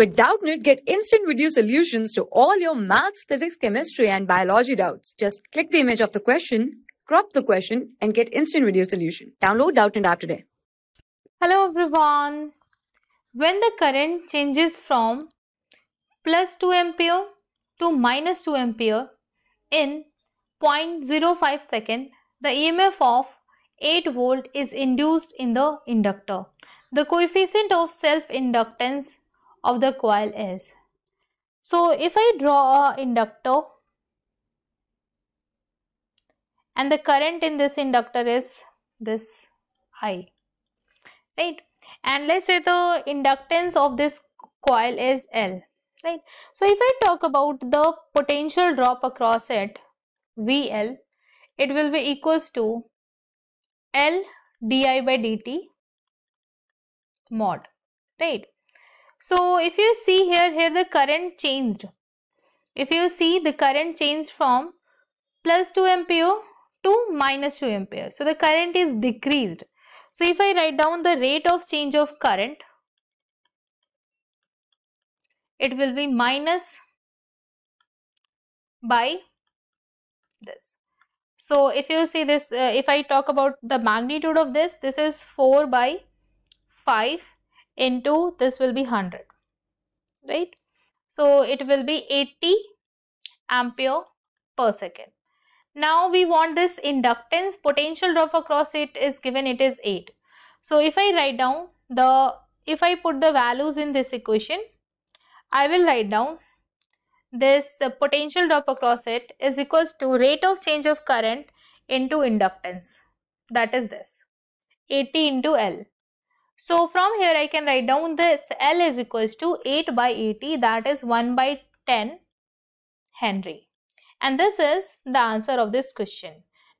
With Doubtnit, get instant video solutions to all your maths, physics, chemistry, and biology doubts. Just click the image of the question, crop the question, and get instant video solution. Download Doubtnit app today. Hello everyone. When the current changes from plus 2 ampere to minus 2 ampere in 0.05 second, the EMF of 8 volt is induced in the inductor. The coefficient of self-inductance of the coil is. So, if I draw a inductor and the current in this inductor is this I, right? And let's say the inductance of this coil is L, right? So, if I talk about the potential drop across it, VL, it will be equals to L di by dt mod, right? So if you see here, here the current changed. If you see the current changed from plus 2 ampere to minus 2 ampere. So the current is decreased. So if I write down the rate of change of current, it will be minus by this. So if you see this, uh, if I talk about the magnitude of this, this is 4 by 5 into this will be 100 right so it will be 80 ampere per second now we want this inductance potential drop across it is given it is 8 so if i write down the if i put the values in this equation i will write down this the potential drop across it is equals to rate of change of current into inductance that is this 80 into L so from here I can write down this L is equals to 8 by 80 that is 1 by 10 Henry. And this is the answer of this question.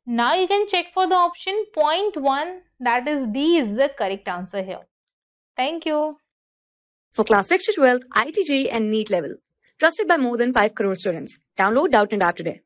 Now you can check for the option 0.1. that is D is the correct answer here. Thank you. For class 6 to 12, ITG and NEET level. Trusted by more than 5 crore students. Download Doubt and App today.